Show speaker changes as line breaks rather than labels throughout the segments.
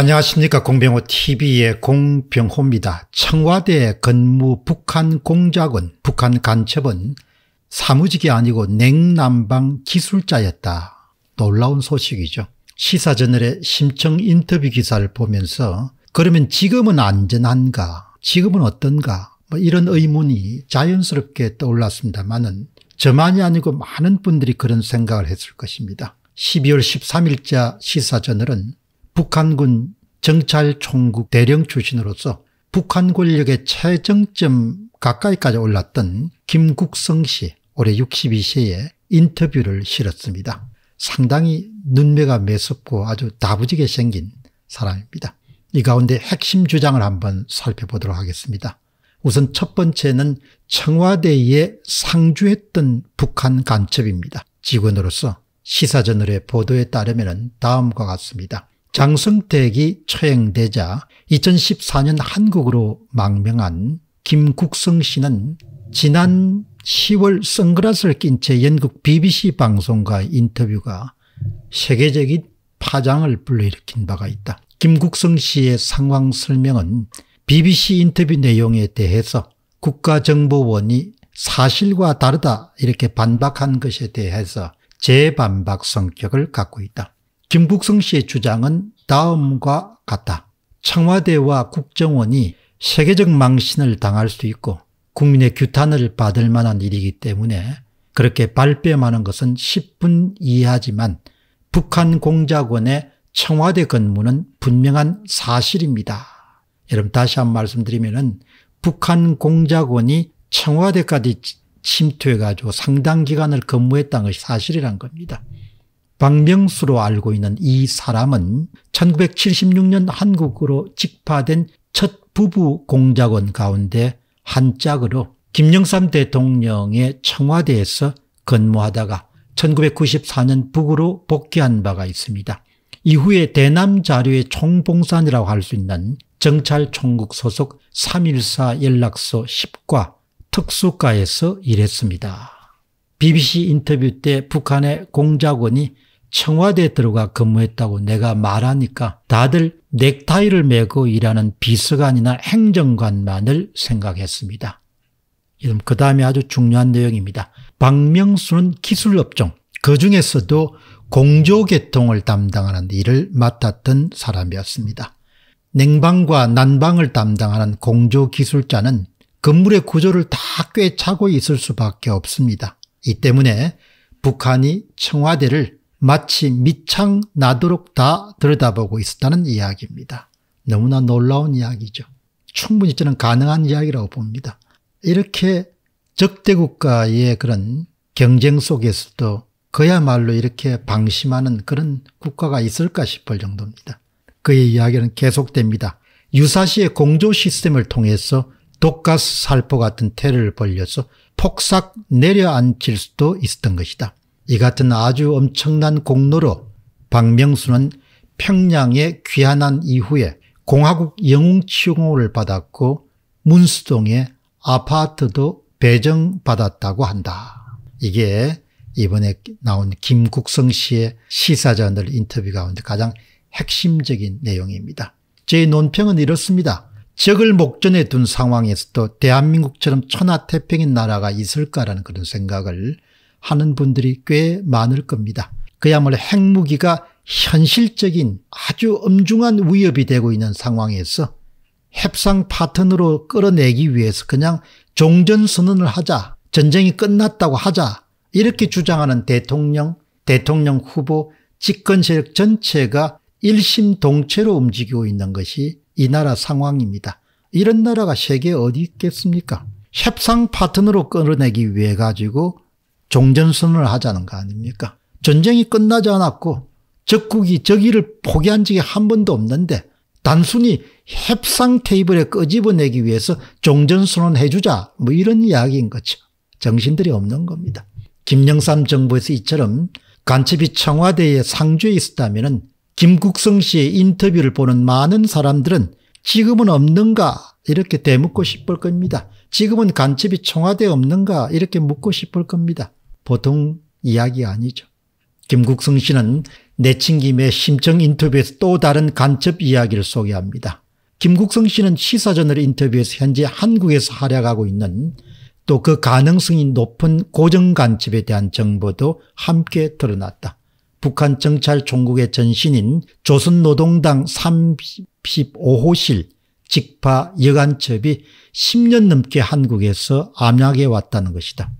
안녕하십니까 공병호 tv의 공병호입니다. 청와대 근무 북한 공작원 북한 간첩은 사무직이 아니고 냉난방 기술자였다. 놀라운 소식이죠. 시사저널의 심청 인터뷰 기사를 보면서 그러면 지금은 안전한가 지금은 어떤가 뭐 이런 의문이 자연스럽게 떠올랐습니다만은 저만이 아니고 많은 분들이 그런 생각을 했을 것입니다. 12월 13일자 시사저널은 북한군 정찰총국 대령 출신으로서 북한 권력의 최정점 가까이까지 올랐던 김국성 씨 올해 62세에 인터뷰를 실었습니다. 상당히 눈매가 매섭고 아주 다부지게 생긴 사람입니다. 이 가운데 핵심 주장을 한번 살펴보도록 하겠습니다. 우선 첫 번째는 청와대에 상주했던 북한 간첩입니다. 직원으로서 시사저널의 보도에 따르면 다음과 같습니다. 장성택이 처형되자 2014년 한국으로 망명한 김국성 씨는 지난 10월 선글라스를 낀 채 연극 BBC 방송과 인터뷰가 세계적인 파장을 불러일으킨 바가 있다. 김국성 씨의 상황 설명은 BBC 인터뷰 내용에 대해서 국가정보원이 사실과 다르다 이렇게 반박한 것에 대해서 재반박 성격을 갖고 있다. 김국성 씨의 주장은 다음과 같다. 청와대와 국정원이 세계적 망신을 당할 수 있고 국민의 규탄을 받을 만한 일이기 때문에 그렇게 발뺌하는 것은 10분 이하지만 북한 공작원의 청와대 근무는 분명한 사실입니다. 여러분 다시 한 말씀드리면 북한 공작원이 청와대까지 침투해가지고 상당 기간을 근무했다는 것이 사실이란 겁니다. 박명수로 알고 있는 이 사람은 1976년 한국으로 직파된 첫 부부 공작원 가운데 한 짝으로 김영삼 대통령의 청와대에서 근무하다가 1994년 북으로 복귀한 바가 있습니다. 이후에 대남 자료의 총봉산이라고 할 수 있는 정찰총국 소속 3.14 연락소 10과 특수과에서 일했습니다. BBC 인터뷰 때 북한의 공작원이 청와대에 들어가 근무했다고 내가 말하니까 다들 넥타이를 메고 일하는 비서관이나 행정관만을 생각했습니다. 그 다음에 아주 중요한 내용입니다. 박명수는 기술업종, 그 중에서도 공조계통을 담당하는 일을 맡았던 사람이었습니다. 냉방과 난방을 담당하는 공조기술자는 건물의 구조를 다 꿰차고 있을 수밖에 없습니다. 이 때문에 북한이 청와대를 마치 밑창 나도록 다 들여다보고 있었다는 이야기입니다. 너무나 놀라운 이야기죠. 충분히 저는 가능한 이야기라고 봅니다. 이렇게 적대 국가의 그런 경쟁 속에서도 그야말로 이렇게 방심하는 그런 국가가 있을까 싶을 정도입니다. 그의 이야기는 계속됩니다. 유사시의 공조 시스템을 통해서 독가스 살포 같은 테러를 벌려서 폭삭 내려앉힐 수도 있었던 것이다. 이 같은 아주 엄청난 공로로 박명수는 평양에 귀환한 이후에 공화국 영웅치용호를 받았고 문수동의 아파트도 배정받았다고 한다. 이게 이번에 나온 김국성 씨의 시사자들 인터뷰 가운데 가장 핵심적인 내용입니다. 제 논평은 이렇습니다. 적을 목전에 둔 상황에서도 대한민국처럼 천하태평인 나라가 있을까라는 그런 생각을 하는 분들이 꽤 많을 겁니다. 그야말로 핵무기가 현실적인 아주 엄중한 위협이 되고 있는 상황에서 협상 파트너로 끌어내기 위해서 그냥 종전선언을 하자 전쟁이 끝났다고 하자 이렇게 주장하는 대통령 대통령 후보 집권 세력 전체가 일심동체로 움직이고 있는 것이 이 나라 상황입니다. 이런 나라가 세계 어디 있겠습니까? 협상 파트너로 끌어내기 위해 가지고 종전선언을 하자는 거 아닙니까? 전쟁이 끝나지 않았고 적국이 저기를 포기한 적이 한 번도 없는데 단순히 협상 테이블에 끄집어내기 위해서 종전선언 해주자 뭐 이런 이야기인 거죠. 정신들이 없는 겁니다. 김영삼 정부에서 이처럼 간첩이 청와대의 상주에 있었다면 김국성 씨의 인터뷰를 보는 많은 사람들은 지금은 없는가 이렇게 되묻고 싶을 겁니다. 지금은 간첩이 청와대에 없는가 이렇게 묻고 싶을 겁니다. 보통 이야기 아니죠. 김국성 씨는 내친김의 심청 인터뷰에서 또 다른 간첩 이야기를 소개합니다. 김국성 씨는 시사저널 인터뷰에서 현재 한국에서 활약하고 있는 또 그 가능성이 높은 고정간첩에 대한 정보도 함께 드러났다. 북한 정찰 총국의 전신인 조선노동당 35호실 직파 여간첩이 10년 넘게 한국에서 암약해 왔다는 것이다.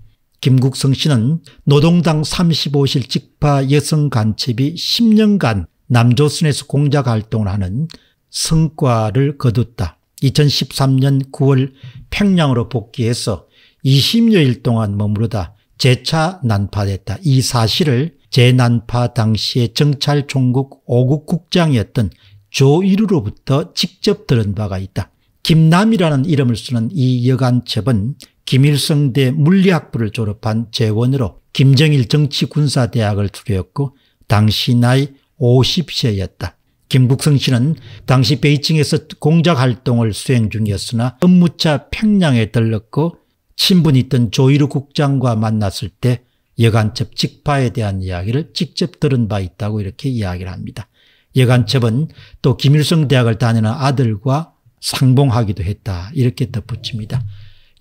김국성 씨는 노동당 35실 직파 여성간첩이 10년간 남조선에서 공작활동을 하는 성과를 거뒀다. 2013년 9월 평양으로 복귀해서 20여일 동안 머무르다 재차 난파됐다. 이 사실을 재난파 당시의 정찰 총국 5국 국장이었던 조일우로부터 직접 들은 바가 있다. 김남이라는 이름을 쓰는 이 여간첩은 김일성대 물리학부를 졸업한 재원으로 김정일 정치군사대학을 투려했고 당시 나이 50세였다. 김북성 씨는 당시 베이징에서 공작 활동을 수행 중이었으나 업무차 평양에 들렀고 친분 있던 조이루 국장과 만났을 때 여간첩 직파에 대한 이야기를 직접 들은 바 있다고 이렇게 이야기를 합니다. 여간첩은 또 김일성 대학을 다니는 아들과 상봉하기도 했다 이렇게 덧붙입니다.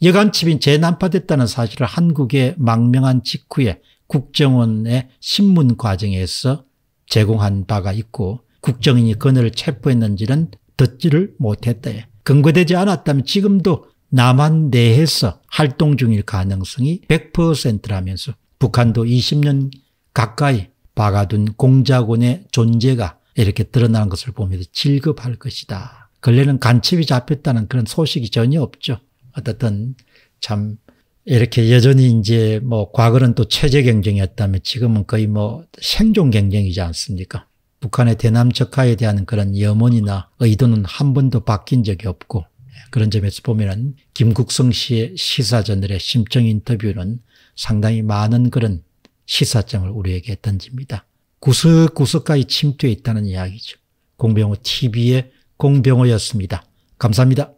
여간칩이 재난파됐다는 사실을 한국에 망명한 직후에 국정원의 신문 과정에서 제공한 바가 있고 국정인이 그녀를 체포했는지는 듣지를 못했다. 근거되지 않았다면 지금도 남한 내에서 활동 중일 가능성이 100%라면서 북한도 20년 가까이 박아둔 공작원의 존재가 이렇게 드러나는 것을 보면서 질급할 것이다. 근래는 간첩이 잡혔다는 그런 소식이 전혀 없죠. 어떻든 참 이렇게 여전히 이제 뭐 과거는 또 체제 경쟁이었다면 지금은 거의 뭐 생존 경쟁이지 않습니까? 북한의 대남적화에 대한 그런 염원이나 의도는 한 번도 바뀐 적이 없고 예, 그런 점에서 보면은 김국성 씨의 시사전들의 심정 인터뷰는 상당히 많은 그런 시사점을 우리에게 던집니다. 구석구석까지 침투해 있다는 이야기죠. 공병호 TV의 공병호였습니다. 감사합니다.